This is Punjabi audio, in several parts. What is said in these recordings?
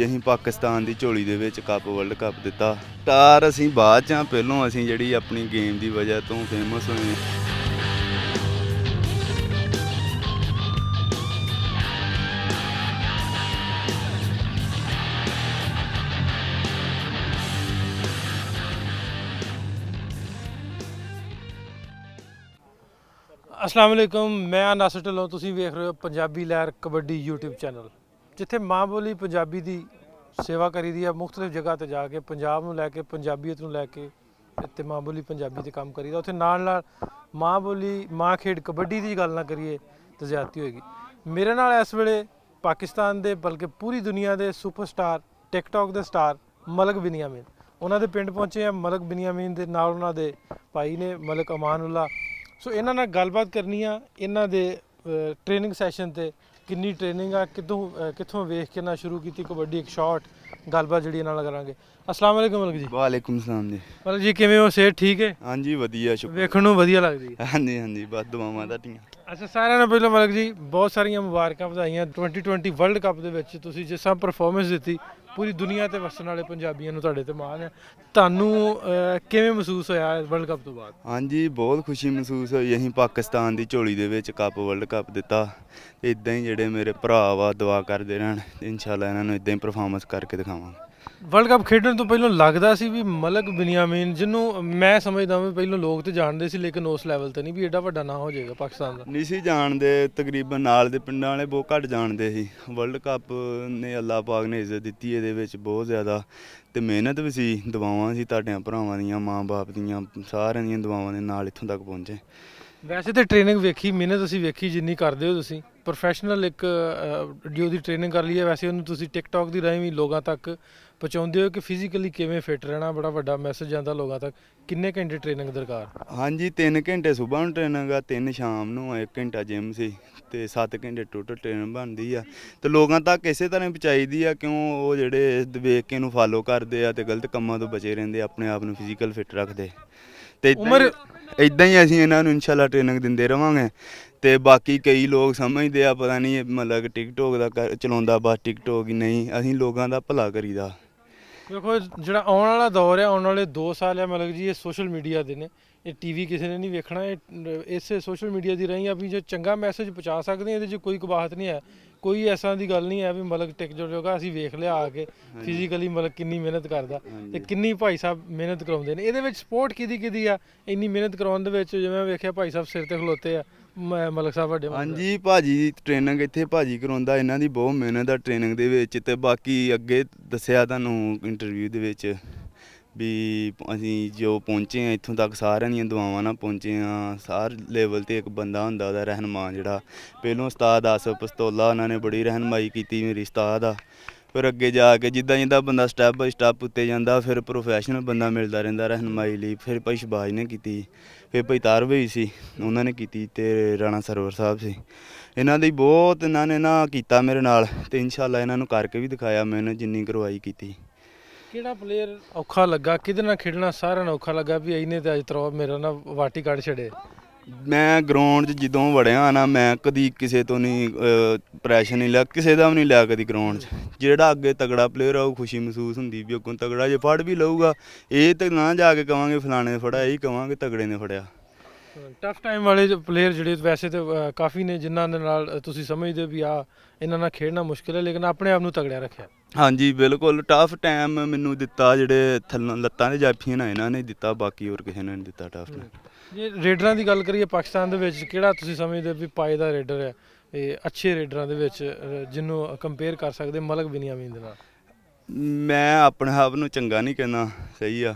ਵੀ ਅਸੀਂ ਪਾਕਿਸਤਾਨ ਦੀ ਝੋਲੀ ਦੇ ਵਿੱਚ ਕੱਪ ਵਰਲਡ ਕੱਪ ਦਿੱਤਾ ਤਾਰ ਅਸੀਂ ਬਾਅਦ ਚਾਂ ਪਹਿਲੋਂ ਅਸੀਂ ਜਿਹੜੀ ਆਪਣੀ ਗੇਮ ਦੀ ਵਜ੍ਹਾ ਤੋਂ ਫੇਮਸ ਹੋਏ ਅਸਲਾਮ ਅਲੈਕਮ ਮੈਂ ਨਾਸਰ ਹਾਂ ਤੁਸੀਂ ਵੇਖ ਰਹੇ ਹੋ ਪੰਜਾਬੀ ਲਹਿਰ ਕਬੱਡੀ YouTube ਚੈਨਲ ਜਿੱਥੇ ਮਾਂ ਬੋਲੀ ਪੰਜਾਬੀ ਦੀ ਸੇਵਾ ਕਰੀਦੀ ਆ ਮੁxtਲਿਫ ਜਗ੍ਹਾ ਤੇ ਜਾ ਕੇ ਪੰਜਾਬ ਨੂੰ ਲੈ ਕੇ ਪੰਜਾਬੀਅਤ ਨੂੰ ਲੈ ਕੇ ਤੇ ਮਾਂ ਬੋਲੀ ਪੰਜਾਬੀ ਤੇ ਕੰਮ ਕਰੀਦਾ ਉੱਥੇ ਨਾਲ ਨਾਲ ਮਾਂ ਬੋਲੀ ਮਾਂ ਖੇਡ ਕਬੱਡੀ ਦੀ ਗੱਲ ਨਾ ਕਰੀਏ ਤਾਂ ਜ਼ਿਆਦਤੀ ਹੋਏਗੀ ਮੇਰੇ ਨਾਲ ਇਸ ਵੇਲੇ ਪਾਕਿਸਤਾਨ ਦੇ ਬਲਕਿ ਪੂਰੀ ਦੁਨੀਆ ਦੇ ਸੁਪਰਸਟਾਰ ਟਿਕਟੌਕ ਦੇ ਸਟਾਰ ਮਲਕ ਬਿਨਿਆਮੀਨ ਉਹਨਾਂ ਦੇ ਪਿੰਡ ਪਹੁੰਚੇ ਆ ਮਲਕ ਬਿਨਿਆਮੀਨ ਦੇ ਨਾਲ ਉਹਨਾਂ ਦੇ ਭਾਈ ਨੇ ਮਲਕ ਅਮਾਨੁੱਲਾ ਸੋ ਇਹਨਾਂ ਨਾਲ ਗੱਲਬਾਤ ਕਰਨੀ ਆ ਇਹਨਾਂ ਦੇ ਟ੍ਰੇਨਿੰਗ ਸੈਸ਼ਨ ਤੇ ਕਿੰਨੀ ਟ੍ਰੇਨਿੰਗ ਆ ਕਿੱਥੋਂ ਕਿੱਥੋਂ ਵੇਖ ਕੇ ਨਾ ਸ਼ੁਰੂ ਕੀਤੀ ਕਬੱਡੀ ਇੱਕ ਸ਼ਾਟ ਗੱਲਬਾਤ ਜਿਹੜੀ ਨਾਲ ਕਰਾਂਗੇ ਅਸਲਾਮ ਮਲਕ ਜੀ ਵਾਲੇਕੁਮ ਸਲਾਮ ਜੀ ਮਲਕ ਜੀ ਕਿਵੇਂ ਹੋ ਸਿਹਤ ਠੀਕ ਹੈ ਹਾਂਜੀ ਵਧੀਆ ਸ਼ੁਕਰ ਵੇਖਣ ਨੂੰ ਵਧੀਆ ਲੱਗਦੀ ਹੈ ਹਾਂਜੀ ਹਾਂਜੀ ਬਸ ਦੁਆਵਾਂ ਦਾਟੀਆਂ ਅੱਛਾ ਸਾਰਿਆਂ ਨੂੰ ਪਹਿਲਾਂ ਮਲਕ ਜੀ ਬਹੁਤ ਸਾਰੀਆਂ ਮੁਬਾਰਕਾਂ ਵਧਾਈਆਂ 2020 ਵਰਲਡ ਕੱਪ ਦੇ ਵਿੱਚ ਤੁਸੀਂ ਜਿਸ ਤਰ੍ਹਾਂ ਪਰਫਾਰਮੈਂਸ ਦਿੱਤੀ ਪੂਰੀ ਦੁਨੀਆ ਤੇ ਵਸਣ ਵਾਲੇ ਪੰਜਾਬੀਆਂ ਨੂੰ ਤੁਹਾਡੇ ਤੇ ਮਾਣ ਹੈ ਤੁਹਾਨੂੰ ਕਿਵੇਂ ਮਹਿਸੂਸ ਹੋਇਆ ਵਰਲਡ ਕੱਪ ਤੋਂ ਬਾਅਦ ਹਾਂਜੀ ਬਹੁਤ ਖੁਸ਼ੀ ਮਹਿਸੂਸ ਹੋਈ ਅਸੀਂ ਪਾਕਿਸਤਾਨ ਦੀ ਝੋਲੀ ਦੇ ਵਿੱਚ ਕੱਪ ਵਰਲਡ ਕੱਪ ਦਿੱਤਾ ਤੇ ਇਦਾਂ ਹੀ ਜਿਹੜੇ ਮੇਰੇ ਭਰਾ ਵਾ ਦੁਆ ਕਰਦੇ ਰਹਿਣ ਇਨਸ਼ਾਅੱਲਾ ਇਹਨਾਂ ਨੂੰ ਇਦਾਂ ਹੀ ਪਰਫਾਰਮੈਂਸ ਕਰਕੇ ਦਿਖਾਵਾਂ ਵਰਲਡ ਕੱਪ ਖੇਡਣ ਤੋਂ ਪਹਿਲਾਂ ਲੱਗਦਾ ਸੀ ਵੀ ਮਲਕ ਬਿਨਿਆਮੀਨ ਜਿਹਨੂੰ ਮੈਂ ਸਮਝਦਾ ਵੀ ਪਹਿਲਾਂ ਲੋਕ ਤੇ ਜਾਣਦੇ ਸੀ ਲੇਕਿਨ ਉਸ ਲੈਵਲ ਤੇ ਨਹੀਂ ਵੀ ਐਡਾ ਵੱਡਾ ਨਾਂ ਹੋ ਜਾਏਗਾ ਪਾਕਿਸਤਾਨ ਦਾ ਨਹੀਂ ਸੀ ਜਾਣਦੇ ਤਕਰੀਬਨ ਨਾਲ ਦੇ ਪਿੰਡਾਂ ਵਾਲੇ ਬਹੁਤ ਘੱਟ ਜਾਣਦੇ ਸੀ ਵਰਲਡ ਕੱਪ ਨੇ ਅੱਲਾਹ ਪਾਕ ਨੇ ਇੱਜ਼ਤ ਦਿੱਤੀ ਇਹਦੇ ਵਿੱਚ ਬਹੁਤ ਜ਼ਿਆਦਾ ਤੇ ਮਿਹਨਤ ਵੀ ਸੀ ਦਵਾਵਾਂ ਸੀ ਤੁਹਾਡਿਆਂ ਭਰਾਵਾਂ ਦੀਆਂ ਮਾਂ-ਬਾਪ ਦੀਆਂ ਸਾਰਿਆਂ ਦੀਆਂ ਦਵਾਵਾਂ ਦੇ ਨਾਲ ਇੱਥੋਂ ਤੱਕ ਪਹੁੰਚੇ ਵੈਸੇ ਤੇ ਟ੍ਰੇਨਿੰਗ ਵੇਖੀ ਮਿਹਨਤ ਅਸੀਂ ਵੇਖੀ ਜਿੰਨੀ ਕਰਦੇ ਹੋ ਤੁਸੀਂ ਪ੍ਰੋਫੈਸ਼ਨਲ ਇੱਕ ਡਿਊ ਦੀ ਟ੍ਰੇਨਿੰਗ ਕਰ ਲਈ ਹੈ ਵੈਸੇ ਉਹਨੂੰ ਤੁਸੀਂ ਟਿਕਟੌਕ ਦੀ ਰਾਹੀਂ ਵੀ ਲੋਕਾਂ ਤੱਕ ਪਹੁੰਚਾਉਂਦੇ ਹੋ ਕਿ ਫਿਜ਼ੀਕਲੀ ਕਿਵੇਂ ਫਿਟ ਰਹਿਣਾ ਬੜਾ ਵੱਡਾ ਮੈਸੇਜ ਜਾਂਦਾ ਲੋਕਾਂ ਤੱਕ ਕਿੰਨੇ ਘੰਟੇ ਟ੍ਰੇਨਿੰਗ ਦਰਕਾਰ ਹਾਂਜੀ 3 ਘੰਟੇ ਸਵੇਰ ਨੂੰ ਟ੍ਰੇਨਿੰਗ ਆ 3 ਸ਼ਾਮ ਨੂੰ 1 ਘੰਟਾ ਜਿਮ ਸੀ ਤੇ 7 ਘੰਟੇ ਟੋਟਲ ਟ੍ਰੇਨਿੰਗ ਬਣਦੀ ਆ ਤੇ ਲੋਕਾਂ ਤੱਕ ਇਸੇ ਤਰ੍ਹਾਂ ਪਹੁੰਚਾਈਦੀ ਆ ਕਿਉਂ ਉਹ ਜਿਹੜੇ ਦੇਖ ਕੇ ਨੂੰ ਫਾਲੋ ਕਰਦੇ ਆ ਤੇ ਗਲਤ ਕੰਮਾਂ ਤੋਂ ਬਚੇ ਰਹਿੰਦੇ ਆਪਣੇ ਆਪ ਨੂੰ ਫਿਜ਼ੀਕਲ ਫਿਟ ਰੱਖਦੇ ਤੇ ਉਮਰ ਇਦਾਂ ਹੀ ਅਸੀਂ ਇਹਨਾਂ ਨੂੰ ਇਨਸ਼ਾਅੱਲਾ ਟ੍ਰੇਨਿੰਗ ਦਿੰਦੇ ਰਵਾਂਗੇ ਤੇ ਬਾਕੀ ਕਈ ਲੋਕ ਸਮਝਦੇ ਆ ਪਤਾ ਨਹੀਂ ਮਤਲਬ ਟਿਕਟੋਕ ਦਾ ਚਲਾਉਂਦਾ ਬਸ ਟਿਕਟੋਕ ਹੀ ਨਹੀਂ ਅਸੀਂ ਲੋਕਾਂ ਦਾ ਭਲਾ ਕਰੀਦਾ ਦੇਖੋ ਜਿਹੜਾ ਆਉਣ ਵਾਲਾ ਦੌਰ ਹੈ ਆਉਣ ਵਾਲੇ 2 ਸਾਲ ਹੈ ਮਲਕ ਜੀ ਇਹ ਸੋਸ਼ਲ ਮੀਡੀਆ ਦੇ ਨੇ ਇਹ ਟੀਵੀ ਕਿਸੇ ਨੇ ਨਹੀਂ ਵੇਖਣਾ ਇਹ ਇਸੇ ਸੋਸ਼ਲ ਮੀਡੀਆ ਦੀ ਰਹੀ ਵੀ ਜੋ ਚੰਗਾ ਮੈਸੇਜ ਪਹੁੰਚਾ ਸਕਦੇ ਇਹਦੇ 'ਚ ਕੋਈ ਕਬਾਹਤ ਨਹੀਂ ਹੈ ਕੋਈ ਐਸਾ ਦੀ ਗੱਲ ਨਹੀਂ ਹੈ ਵੀ ਮਲਕ ਟਿਕ ਜੋਗਾ ਅਸੀਂ ਵੇਖ ਲਿਆ ਆ ਕੇ ਫਿਜ਼ੀਕਲੀ ਮਲਕ ਕਿੰਨੀ ਮਿਹਨਤ ਕਰਦਾ ਤੇ ਕਿੰਨੀ ਭਾਈ ਸਾਹਿਬ ਮਿਹਨਤ ਕਰਾਉਂਦੇ ਨੇ ਇਹਦੇ ਵਿੱਚ ਸਪੋਰਟ ਕਿਦੀ ਕਿਦੀ ਆ ਇੰਨੀ ਮਿਹਨਤ ਕਰਾਉਣ ਦੇ ਵਿੱਚ ਜਿਵੇਂ ਵੇਖਿਆ ਭਾਈ ਸਾਹਿਬ ਸਿਰ ਤੇ ਖਲੋਤੇ ਆ ਮੈਂ ਮਲਕ ਸਾਹਿਬ ਵੱਡੇ ਹਾਂਜੀ ਭਾਜੀ ਦੀ ਟ੍ਰੇਨਿੰਗ ਇੱਥੇ ਭਾਜੀ ਕਰਾਉਂਦਾ ਇਹਨਾਂ ਦੀ ਬਹੁਤ ਮਿਹਨਤ ਦਾ ਟ੍ਰੇਨਿੰਗ ਦੇ ਵਿੱਚ ਤੇ ਬਾਕੀ ਅੱਗੇ ਦੱਸਿਆ ਤੁਹਾਨੂੰ ਇੰਟਰਵਿਊ ਦੇ ਵਿੱਚ ਵੀ ਅਸੀਂ ਜੋ ਪਹੁੰਚੇ ਆ ਇੱਥੋਂ ਤੱਕ ਸਾਰਿਆਂ ਦੀਆਂ ਦੁਆਵਾਂ ਨਾਲ ਪਹੁੰਚੇ ਆ ਸਾਰ ਲੈਵਲ ਤੇ ਇੱਕ ਬੰਦਾ ਹੁੰਦਾ ਉਹਦਾ ਰਹਿਨਮਾਨ ਜਿਹੜਾ ਪਹਿਲੋਂ ਉਸਤਾਦ ਆਸਫ ਪਸਤੋਲਾ ਉਹਨਾਂ ਨੇ ਬੜੀ ਰਹਿਨਮਾਈ ਕੀਤੀ ਮੇਰੀ ਉਸਤਾਦ ਆ ਫਿਰ ਅੱਗੇ ਜਾ ਕੇ ਜਿੱਦਾਂ ਜਿੱਦਾਂ ਬੰਦਾ ਸਟੈਪ ਬਾਈ ਸਟੈਪ ਉੱਤੇ ਜਾਂਦਾ ਫਿਰ ਪ੍ਰੋਫੈਸ਼ਨਲ ਬੰਦਾ ਮਿਲਦਾ ਰਹਿੰਦਾ ਰਹਿਨਮਾਈ ਲਈ ਫਿਰ ਭਾਈ ਸ਼ਬਾਜ ਨੇ ਕੀਤੀ ਫਿਰ ਭਾਈ ਤਾਰਵੇ ਸੀ ਉਹਨਾਂ ਨੇ ਕੀਤੀ ਤੇ ਰਾਣਾ ਸਰਵਰ ਸਾਹਿਬ ਸੀ ਇਹਨਾਂ ਦੀ ਬਹੁਤ ਇਹਨਾਂ ਨੇ ਨਾ ਕੀਤਾ ਮੇਰੇ ਨਾਲ ਤੇ ਇਨਸ਼ਾਅੱਲਾ ਇਹਨਾਂ ਨੂੰ ਕਰਕੇ ਵੀ ਦਿਖਾਇਆ ਮੈਨੂੰ ਜਿੰਨੀ ਕਰਵਾਈ ਕੀਤੀ ਕਿਹੜਾ ਪਲੇਅਰ ਔਖਾ ਲੱਗਾ ਕਿਹਦੇ ਨਾਲ ਖੇਡਣਾ ਸਾਰਿਆਂ ਨੂੰ ਔਖਾ ਲੱਗਾ ਵੀ ਇਹਨੇ ਤੇ ਅਜ ਤਰੋ ਮੇਰਾ ਨਾ ਵਾਟੀ ਕੱਢ ਛੜੇ ਮੈਂ ਗਰਾਊਂਡ 'ਚ ਜਦੋਂ ਵੜਿਆ ਨਾ ਮੈਂ ਕਦੀ ਕਿਸੇ ਤੋਂ ਨਹੀਂ ਪ੍ਰੈਸ਼ਰ ਨਹੀਂ ਲਿਆ ਕਿਸੇ ਦਾ ਵੀ ਨਹੀਂ ਲਿਆ ਕਦੀ ਗਰਾਊਂਡ 'ਚ ਜਿਹੜਾ ਅੱਗੇ ਤਗੜਾ ਪਲੇਅਰ ਆ ਉਹ ਖੁਸ਼ੀ ਮਹਿਸੂਸ ਹੁੰਦੀ ਵੀ ਉਹ ਤਗੜਾ ਜੇ ਫੜ ਵੀ ਲਊਗਾ ਇਹ ਤੇ ਨਾ ਜਾ ਕੇ ਕਵਾਂਗੇ ਫਲਾਣੇ ਨੇ ਫੜਿਆ ਇਹ ਕਵਾਂਗੇ ਤਗੜੇ ਨੇ ਫੜਿਆ ਟਫ ਟਾਈਮ ਵਾਲੇ ਪਲੇਅਰ ਜਿਹੜੇ ਵੈਸੇ ਤੇ ਕਾਫੀ ਨੇ ਜਿਨ੍ਹਾਂ ਦੇ ਨਾਲ ਤੁਸੀਂ ਸਮਝਦੇ ਵੀ ਆ ਇਹਨਾਂ ਨਾਲ ਖੇਡਣਾ ਮੁਸ਼ਕਿਲ ਹੈ ਲੇਕਿਨ ਆਪਣੇ ਆਪ ਨੂੰ ਤਗੜਿਆ ਰੱਖਿਆ ਹਾਂਜੀ ਬਿਲਕੁਲ ਟਫ ਟਾਈਮ ਮੈਨੂੰ ਦਿੱਤਾ ਜਿਹੜੇ ਲੱਤਾਂ ਦੇ ਜਾਫੀਆਂ ਨਾਲ ਇਹਨਾਂ ਨੇ ਦਿੱਤਾ ਬਾਕੀ ਹੋਰ ਕਿਸੇ ਨੇ ਨਹੀਂ ਦਿੱਤਾ ਟਫ ਨੇ ਜੇ ਰੇਡਰਾਂ ਦੀ ਗੱਲ ਕਰੀਏ ਪਾਕਿਸਤਾਨ ਦੇ ਵਿੱਚ ਕਿਹੜਾ ਤੁਸੀਂ ਸਮਝਦੇ ਵੀ ਪਾਇਦਾ ਰੇਡਰ ਹੈ ਇਹ ਅੱਛੇ ਰੇਡਰਾਂ ਦੇ ਵਿੱਚ ਜਿਹਨੂੰ ਕੰਪੇਅਰ ਕਰ ਸਕਦੇ ਮਲਕ ਬਿਨਿਆਮੀਨ ਦੇ ਨਾਲ ਮੈਂ ਆਪਣੇ ਆਪ ਨੂੰ ਚੰਗਾ ਨਹੀਂ ਕਹਿੰਦਾ ਸਹੀ ਆ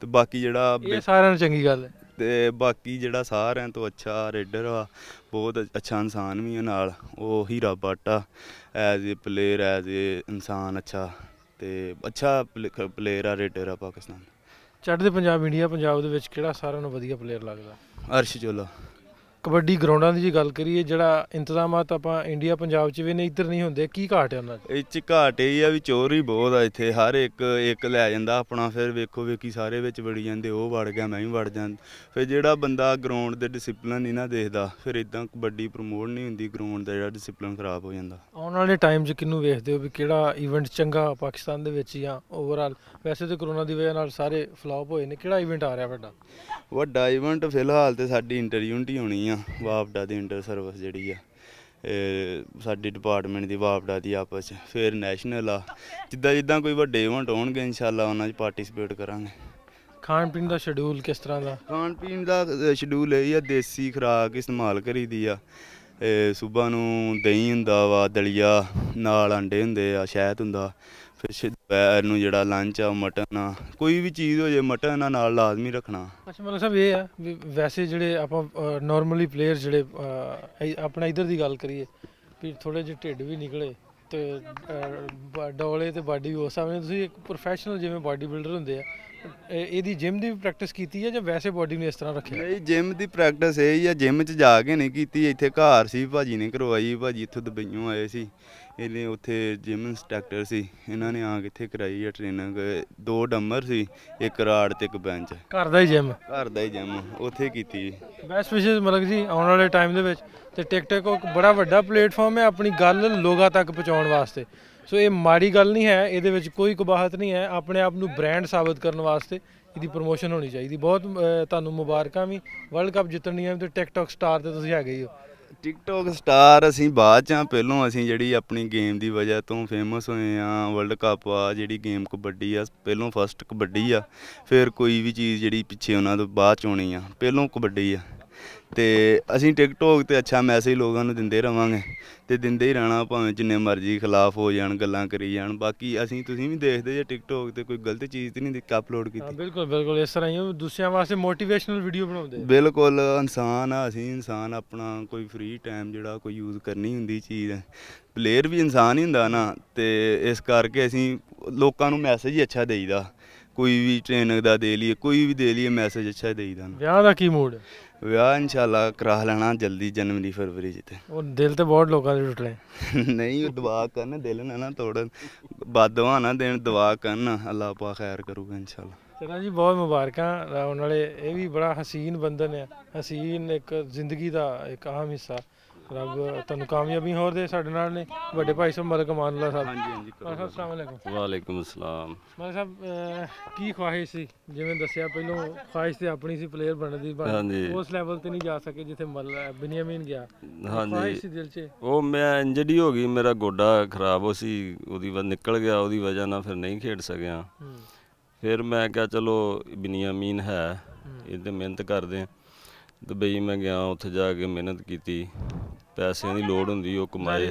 ਤੇ ਬਾਕੀ ਜਿਹੜਾ ਇਹ ਸਾਰਿਆਂ ਨੂੰ ਚੰਗੀ ਗੱਲ ਹੈ ਤੇ ਬਾਕੀ ਜਿਹੜਾ ਸਾਰਿਆਂ ਤੋਂ ਅੱਛਾ ਰੇਡਰ ਆ ਬਹੁਤ ਅੱਛਾ ਇਨਸਾਨ ਵੀ ਆ ਨਾਲ ਉਹ ਹੀਰਾ ਬਾਟਾ as a player as a ਇਨਸਾਨ ਅੱਛਾ ਤੇ ਅੱਛਾ ਪਲੇਅਰ ਆ ਰੇਡਰ ਆ ਪਾਕਿਸਤਾਨ ਚੜ੍ਹਦੇ ਪੰਜਾਬ ਇੰਡੀਆ ਪੰਜਾਬ ਦੇ ਵਿੱਚ ਕਿਹੜਾ ਸਾਰਿਆਂ ਨੂੰ ਵਧੀਆ ਪਲੇਅਰ ਲੱਗਦਾ ਅਰਸ਼ ਚੋਲਾ ਕਬੱਡੀ ਗਰਾਊਂਡਾਂ ਦੀ ਜੀ ਗੱਲ ਕਰੀਏ ਜਿਹੜਾ ਇੰਤਜ਼ਾਮਾਤ ਆਪਾਂ ਇੰਡੀਆ ਪੰਜਾਬ 'ਚ ਵੀ ਨਹੀਂ ਇੱਧਰ ਨਹੀਂ ਹੁੰਦੇ ਕੀ ਘਾਟ ਹੈ ਉਹਨਾਂ ਦੀ ਇੱਚ ਚ ਘਾਟ ਇਹ ਆ ਵੀ ਚੋਰੀ ਬਹੁਤ ਆ ਇੱਥੇ ਹਰ ਇੱਕ ਇੱਕ ਲੈ ਜਾਂਦਾ ਆਪਣਾ ਫਿਰ ਵੇਖੋ ਵੇਖੀ ਸਾਰੇ ਵਿੱਚ ਵੜੀ ਜਾਂਦੇ ਉਹ ਵੜ ਗਿਆ ਮੈਂ ਵੀ ਵੜ ਜਾਂ ਫਿਰ ਜਿਹੜਾ ਬੰਦਾ ਗਰਾਊਂਡ ਦੇ ਡਿਸਪਲਿਨ ਨਹੀਂ ਨਾ ਦੇਖਦਾ ਫਿਰ ਇਦਾਂ ਕਬੱਡੀ ਪ੍ਰਮੋਟ ਨਹੀਂ ਹੁੰਦੀ ਗਰਾਊਂਡ ਦਾ ਜਿਹੜਾ ਡਿਸਪਲਿਨ ਖਰਾਬ ਹੋ ਜਾਂਦਾ ਆਉਣ ਵਾਲੇ ਟਾਈਮ 'ਚ ਕਿੰਨੂੰ ਵੇਖਦੇ ਹੋ ਵੀ ਕਿਹੜਾ ਇਵੈਂਟ ਚੰਗਾ ਪਾਕਿਸਤਾਨ ਦੇ ਵਿੱਚ ਜਾਂ ਓਵਰਆਲ ਵੈਸੇ ਤੇ ਕਰੋਨਾ ਦੀ ਵਜ੍ਹਾ ਨਾਲ ਸਾਰੇ ਫਲॉप ਹੋਏ ਨੇ ਕਿਹੜਾ ਇਵੈਂਟ ਆ ਰਿਹਾ ਵੱਡਾ ਵੱਡਾ ਇਵੈਂਟ ਫਿਲਹਾਲ ਤੇ ਸਾਡੀ ਇੰਟਰਵਿਊਨਟੀ ਹੋਣੀ ਆ ਵਾਪਡਾ ਦੀ ਇੰਟਰ ਸਰਵਿਸ ਜਿਹੜੀ ਆ ਸਾਡੇ ਡਿਪਾਰਟਮੈਂਟ ਦੀ ਵਾਪਡਾ ਦੀ ਆਪਸ ਫਿਰ ਨੈਸ਼ਨਲ ਆ ਜਿੱਦਾਂ ਜਿੱਦਾਂ ਕੋਈ ਵੱਡੇ ਇਵੈਂਟ ਹੋਣਗੇ ਇਨਸ਼ਾਅੱਲਾ ਉਹਨਾਂ 'ਚ ਪਾਰਟਿਸਿਪੇਟ ਕਰਾਂਗੇ ਖਾਣ ਪੀਣ ਦਾ ਸ਼ਡਿਊਲ ਕਿਸ ਤਰ੍ਹਾਂ ਦਾ ਖਾਣ ਪੀਣ ਦਾ ਸ਼ਡਿਊਲ ਇਹ ਆ ਦੇਸੀ ਖੁਰਾਕ ਇਸਤੇਮਾਲ ਕਰੀਦੀ ਆ ਸਵੇਰ ਨੂੰ ਦਹੀਂ ਹੁੰਦਾ ਵਾ ਦਲੀਆ ਨਾਲ ਅੰਡੇ ਹੁੰਦੇ ਆ ਸ਼ਹਿਦ ਹੁੰਦਾ ਫਿਸ਼ ਦੁਪਹਿਰ ਨੂੰ ਜਿਹੜਾ ਲੰਚ ਆ ਮਟਨ ਆ ਕੋਈ ਵੀ ਚੀਜ਼ ਹੋ ਜੇ ਮਟਨ ਨਾਲ ਲਾਜ਼ਮੀ ਰੱਖਣਾ ਅੱਛਾ ਮਤਲਬ ਸਭ ਇਹ ਆ ਵੀ ਵੈਸੇ ਜਿਹੜੇ ਆਪਾਂ ਨਾਰਮਲੀ ਪਲੇਅਰ ਜਿਹੜੇ ਆਪਣਾ ਇਧਰ ਦੀ ਗੱਲ ਕਰੀਏ ਵੀ ਥੋੜੇ ਜਿਹੇ ਢਿੱਡ ਵੀ ਨਿਕਲੇ ਤੇ ਡੋਲੇ ਤੇ ਬਾਡੀ ਉਸ ਸਮੇਂ ਤੁਸੀਂ ਇੱਕ ਪ੍ਰੋਫੈਸ਼ਨਲ ਜਿਵੇਂ ਬਾਡੀ ਬਿਲਡਰ ਹੁੰਦੇ ਆ ਇਹਦੀ ਜਿਮ ਦੀ ਪ੍ਰੈਕਟਿਸ ਕੀਤੀ ਹੈ ਜਾਂ ਵੈਸੇ ਬਾਡੀ ਨੂੰ ਇਸ ਤਰ੍ਹਾਂ ਰੱਖਿਆ ਨਹੀਂ ਜਿਮ ਦੀ ਪ੍ਰੈਕਟਿਸ ਇਹ ਹੀ ਆ ਜਿਮ 'ਚ ਜਾ ਕੇ ਨਹੀਂ ਕੀਤੀ ਇੱਥੇ ਘਰ ਸੀ ਭਾਜੀ ਨੇ ਕਰਵਾਈ ਭਾਜੀ ਇੱਥੋਂ ਦੁਬਈੋਂ ਆਏ ਸੀ ਇਹਨੇ ਉੱਥੇ ਜਿਮ ਇੰਸਟ੍ਰਕਟਰ ਸੀ ਇਹਨਾਂ ਨੇ ਆ ਕੇ ਇੱਥੇ ਕਰਾਈ ਹੈ ਟ੍ਰੇਨਿੰਗ ਦੋ ਡੰਬਰ ਸੀ ਇੱਕ ਰਾਡ ਤੇ ਇੱਕ ਬੈਂਚ ਘਰ ਦਾ ਹੀ ਜਿਮ ਘਰ ਦਾ ਹੀ ਜਿਮ ਉੱਥੇ ਕੀਤੀ ਬੈਸਟ ਵਿਸ਼ੇਸ ਮਲਕ ਜੀ ਆਉਣ ਵਾਲੇ ਟਾਈਮ ਦੇ ਵਿੱਚ ਤੇ ਟਿਕਟਕ ਇੱਕ ਬੜਾ ਵੱਡਾ ਪਲੇਟਫਾਰਮ ਹੈ ਆਪਣੀ ਗੱਲ ਲੋਕਾਂ ਤੱਕ ਪਹੁੰਚਾਉਣ ਵਾਸਤੇ ਸੋ ਇਹ ਮਾੜੀ ਗੱਲ ਨਹੀਂ ਹੈ ਇਹਦੇ ਵਿੱਚ ਕੋਈ ਕਬਾਹਤ ਨਹੀਂ ਹੈ ਆਪਣੇ ਆਪ ਨੂੰ ਬ੍ਰਾਂਡ ਸਾਬਤ ਕਰਨ ਵਾਸਤੇ ਇਹਦੀ ਪ੍ਰੋਮੋਸ਼ਨ ਹੋਣੀ ਚਾਹੀਦੀ ਬਹੁਤ ਤੁਹਾਨੂੰ ਮੁਬਾਰਕਾਂ ਵੀ ਵਰਲਡ ਕੱਪ ਜਿੱਤਣ ਦੀਆਂ ਤੇ ਟਿਕਟੌਕ ਸਟਾਰ ਤੇ ਤੁਸੀਂ ਆ ਗਏ ਹੋ ਟਿਕਟੋਕ ਸਟਾਰ ਅਸੀਂ ਬਾਅਦ ਚ ਪਹਿਲਾਂ ਅਸੀਂ ਜਿਹੜੀ ਆਪਣੀ ਗੇਮ ਦੀ ਵਜ੍ਹਾ ਤੋਂ ਫੇਮਸ ਹੋਏ ਆ ਵਰਲਡ ਕੱਪ ਆ ਜਿਹੜੀ ਗੇਮ ਕਬੱਡੀ ਆ ਪਹਿਲਾਂ ਫਸਟ ਕਬੱਡੀ ਆ ਫਿਰ ਕੋਈ ਵੀ ਚੀਜ਼ ਜਿਹੜੀ ਪਿੱਛੇ ਉਹਨਾਂ ਤੋਂ ਬਾਅਦ ਚ ਆਉਣੀ ਆ ਪਹਿਲਾਂ ਕਬੱਡੀ ਆ ਤੇ ਅਸੀਂ ਟਿਕਟੋਕ ਤੇ ਅੱਛਾ ਮੈਸੇਜ ਲੋਕਾਂ ਨੂੰ ਦਿੰਦੇ ਰਵਾਂਗੇ ਤੇ ਦਿੰਦੇ ਹੀ ਰਹਿਣਾ ਭਾਵੇਂ ਜਿੰਨੇ ਮਰਜ਼ੀ ਖਿਲਾਫ ਹੋ ਜਾਣ ਗੱਲਾਂ ਕਰੀ ਜਾਣ ਬਾਕੀ ਅਸੀਂ ਤੁਸੀਂ ਵੀ ਦੇਖਦੇ ਜੇ ਟਿਕਟੋਕ ਤੇ ਕੋਈ ਗਲਤ ਚੀਜ਼ ਤੇ ਨਹੀਂ ਦਿੱਕ ਅਪਲੋਡ ਕੀਤੀ ਬਿਲਕੁਲ ਬਿਲਕੁਲ ਇਸ ਤਰ੍ਹਾਂ ਹੀ ਦੂਸਰਿਆਂ ਵਾਸਤੇ ਮੋਟੀਵੇਸ਼ਨਲ ਵੀਡੀਓ ਬਣਾਉਂਦੇ ਬਿਲਕੁਲ ਇਨਸਾਨ ਆ ਅਸੀਂ ਇਨਸਾਨ ਆਪਣਾ ਕੋਈ ਫ੍ਰੀ ਟਾਈਮ ਜਿਹੜਾ ਕੋਈ ਯੂਜ਼ ਕਰਨੀ ਹੁੰਦੀ ਚੀਜ਼ ਪਲੇਅਰ ਵੀ ਇਨਸਾਨ ਹੀ ਹੁੰਦਾ ਨਾ ਤੇ ਇਸ ਕਰਕੇ ਅਸੀਂ ਲੋਕਾਂ ਨੂੰ ਮੈਸੇਜ ਹੀ ਅੱਛਾ ਦੇਈਦਾ ਕੋਈ ਵੀ ਟ੍ਰੇਨਿੰਗ ਦਾ ਦੇ ਲਈਏ ਕੋਈ ਵੀ ਦੇ ਲਈਏ ਮੈਸੇਜ ਅੱਛਾ ਦੇਈਦਾ ਵਿਆਹ ਦਾ ਕੀ ਮੂਡ ਹੈ ਵਿਆਹ ਇਨਸ਼ਾਅੱਲਾ ਕਰਾ ਲੈਣਾ ਜਲਦੀ ਜਨਵਰੀ ਫਰਵਰੀ ਜਿੱਤੇ ਉਹ ਦਿਲ ਤੇ ਬਹੁਤ ਲੋਕਾਂ ਦੇ ਟੁੱਟਣੇ ਨਹੀਂ ਉਹ ਦੁਆ ਕਰਨ ਦਿਲ ਨਾ ਨਾ ਤੋੜਨ ਬਾਦਵਾ ਨਾ ਦੇਣ ਦੁਆ ਕਰਨ ਅੱਲਾ ਪਾ ਖੈਰ ਕਰੂਗਾ ਇਨਸ਼ਾਅੱਲਾ ਚਲੋ ਜੀ ਬਹੁਤ ਮੁਬਾਰਕਾਂ ਉਹਨਾਂ ਵਾਲੇ ਇਹ ਵੀ ਬੜਾ ਹਸੀਨ ਬੰਦਨ ਹੈ ਹਸੀਨ ਇੱਕ ਜ਼ਿੰਦਗੀ ਦਾ ਇੱਕ ਆਮ ਹਿੱਸਾ ਰੱਬ ਤੁਹਾਨੂੰ ਕਾਮਯਾਬੀ ਹੋਰ ਦੇ ਸਾਡੇ ਨਾਲ ਨੇ ਵੱਡੇ ਭਾਈ ਸਾਹਿਬ ਮਲਕ ਮਾਨੁੱਲਾ ਸਾਹਿਬ ਹਾਂਜੀ ਹਾਂਜੀ ਸਾਹਿਬ ਅਸਲਾਮ ਅਲੈਕੁਮ ਵਾਲੇਕੁਮ ਅਸਲਾਮ ਮਲਕ ਸਾਹਿਬ ਕੀ ਖਾਹੀ ਸੀ ਜਿਵੇਂ ਦੱਸਿਆ ਪਹਿਲਾਂ ਖਵਾਹਿਸ਼ ਤੇ ਆਪਣੀ ਸੀ ਪਲੇਅਰ ਬਣਨ ਦੀ ਪਰ ਉਸ ਲੈਵਲ ਤੇ ਨਹੀਂ ਜਾ ਸਕੇ ਜਿੱਥੇ ਬਿਨਿਆਮੀਨ ਗਿਆ ਹਾਂਜੀ ਖਵਾਹਿਸ਼ ਸੀ ਦਿਲ 'ਚ ਉਹ ਮੈਂ ਇੰਜਰੀ ਹੋ ਗਈ ਮੇਰਾ ਗੋਡਾ ਖਰਾਬ ਹੋ ਸੀ ਉਹਦੀ ਵਜ੍ਹਾ ਨਿਕਲ ਗਿਆ ਉਹਦੀ ਵਜ੍ਹਾ ਨਾਲ ਫਿਰ ਨਹੀਂ ਖੇਡ ਸਕਿਆ ਫਿਰ ਮੈਂ ਕਿਹਾ ਚਲੋ ਬਿਨਿਆਮੀਨ ਹੈ ਇਹਦੇ ਮਿਹਨਤ ਕਰਦੇ ਆ ਦੁਬਈ ਮੈਂ ਗਿਆ ਉੱਥੇ ਜਾ ਕੇ ਮਿਹਨਤ ਕੀਤੀ ਪੈਸਿਆਂ ਦੀ ਲੋੜ ਹੁੰਦੀ ਉਹ ਕਮਾਏ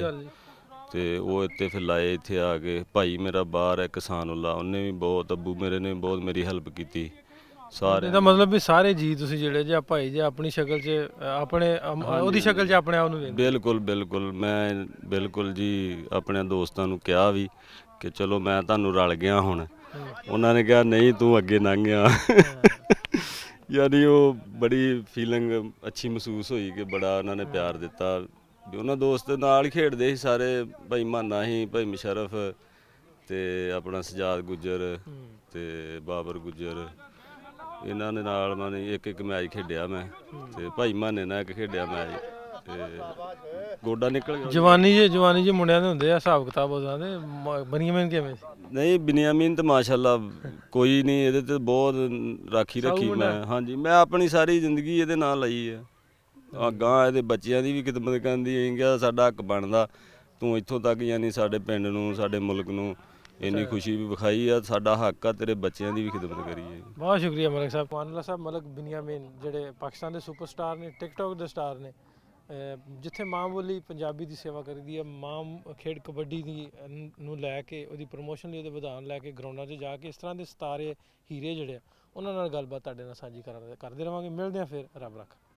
ਤੇ ਉਹ ਇੱਥੇ ਫਿਰ ਲਾਏ ਇੱਥੇ ਆ ਕੇ ਭਾਈ ਮੇਰਾ ਬਾਹਰ ਹੈ ਕਿਸਾਨੁੱਲਾ ਉਹਨੇ ਵੀ ਬਹੁਤ ਅੱਬੂ ਮੇਰੇ ਨੇ ਬਹੁਤ ਮੇਰੀ ਹੈਲਪ ਕੀਤੀ ਸਾਰੇ ਇਹਦਾ ਮਤਲਬ ਵੀ ਸਾਰੇ ਜੀ ਤੁਸੀਂ ਜਿਹੜੇ ਜੇ ਭਾਈ ਜੇ ਆਪਣੀ ਸ਼ਕਲ 'ਚ ਆਪਣੇ ਉਹਦੀ ਸ਼ਕਲ 'ਚ ਆਪਣੇ ਆਪ ਨੂੰ ਦੇ ਬਿਲਕੁਲ ਬਿਲਕੁਲ ਮੈਂ ਬਿਲਕੁਲ ਜੀ ਆਪਣੇ ਦੋਸਤਾਂ ਨੂੰ ਕਿਹਾ ਵੀ ਕਿ ਚਲੋ ਮੈਂ ਤੁਹਾਨੂੰ ਰਲ ਗਿਆ ਹੁਣ ਉਹਨਾਂ ਨੇ ਕਿਹਾ ਨਹੀਂ ਤੂੰ ਅੱਗੇ ਨੰਗਿਆ ਯਾਨੀ ਉਹ ਬੜੀ ਫੀਲਿੰਗ ਅੱਛੀ ਮਹਿਸੂਸ ਹੋਈ ਕਿ ਬੜਾ ਉਹਨਾਂ ਨੇ ਪਿਆਰ ਦਿੱਤਾ ਵੀ ਉਹਨਾਂ ਦੋਸਤ ਨਾਲ ਖੇਡਦੇ ਸੀ ਸਾਰੇ ਭਾਈ ਮਾਨਾ ਸੀ ਭਾਈ ਮਸ਼ਰਫ ਤੇ ਆਪਣਾ ਸਜਾਦ ਗੁੱਜਰ ਤੇ ਬਾਬਰ ਗੁੱਜਰ ਇਹਨਾਂ ਦੇ ਨਾਲ ਮੈਂ ਇੱਕ ਇੱਕ ਮੈਚ ਖੇਡਿਆ ਮੈਂ ਤੇ ਭਾਈ ਮਾਨੇ ਨਾਲ ਇੱਕ ਖੇਡਿਆ ਮੈਂ ਗੋਡਾ ਨਿਕਲ ਗਿਆ ਜਵਾਨੀ ਜੇ ਜਵਾਨੀ ਜੇ ਮੁੰਡਿਆਂ ਦੇ ਹੁੰਦੇ ਆ ਹਿਸਾਬ ਕਿਤਾਬ ਉਹਦਾ ਦੇ ਬਨੀਆਮੀਨ ਕਿਵੇਂ ਸੀ ਨਹੀਂ ਬਨੀਆਮੀਨ ਤਾਂ ਮਾਸ਼ਾਅੱਲਾ ਕੋਈ ਨਹੀਂ ਇਹਦੇ ਤੇ ਬਹੁਤ ਰਾਖੀ ਰੱਖੀ ਮੈਂ ਹਾਂਜੀ ਮੈਂ ਆਪਣੀ ਸਾਰੀ ਜ਼ਿੰਦਗੀ ਇਹਦੇ ਨਾਲ ਲਈ ਆ ਆ ਗਾਂ ਇਹਦੇ ਬੱਚਿਆਂ ਦੀ ਵੀ ਖਿਦਮਤ ਕਰਦੀ ਹੈਗਾ ਸਾਡਾ ਹੱਕ ਬਣਦਾ ਤੂੰ ਇੱਥੋਂ ਤੱਕ ਯਾਨੀ ਸਾਡੇ ਪਿੰਡ ਨੂੰ ਸਾਡੇ ਮੁਲਕ ਨੂੰ ਇੰਨੀ ਖੁਸ਼ੀ ਵੀ ਵਿਖਾਈ ਆ ਸਾਡਾ ਹੱਕ ਆ ਤੇਰੇ ਬੱਚਿਆਂ ਦੀ ਵੀ ਖਿਦਮਤ ਕਰੀਏ ਬਹੁਤ ਸ਼ੁਕਰੀਆ ਮਲਕ ਸਾਹਿਬ ਪਾਨਲਾ ਸਾਹਿਬ ਮਲਕ ਬਨੀਆਮੀਨ ਜਿਹੜੇ ਪਾਕਿਸਤਾਨ ਦੇ ਸੁਪਰਸਟਾਰ ਨੇ ਟਿਕਟੌਕ ਦੇ ਸਟਾਰ ਨੇ ਜਿੱਥੇ ਮਾਂ ਬੋਲੀ ਪੰਜਾਬੀ ਦੀ ਸੇਵਾ ਕਰਦੀ ਹੈ ਮਾਂ ਖੇਡ ਕਬੱਡੀ ਦੀ ਨੂੰ ਲੈ ਕੇ ਉਹਦੀ ਪ੍ਰੋਮੋਸ਼ਨ ਲਈ ਉਹਦੇ ਵਿਧਾਨ ਲੈ ਕੇ ਗਰਾਊਂਡਾਂ 'ਚ ਜਾ ਕੇ ਇਸ ਤਰ੍ਹਾਂ ਦੇ ਸਤਾਰੇ ਹੀਰੇ ਜਿਹੜੇ ਉਹਨਾਂ ਨਾਲ ਗੱਲਬਾਤ ਤੁਹਾਡੇ ਨਾਲ ਸਾਂਝੀ ਕਰਦੇ ਰਵਾਂਗੇ ਮਿਲਦੇ ਆ ਫਿਰ ਰੱਬ ਰੱਖਾ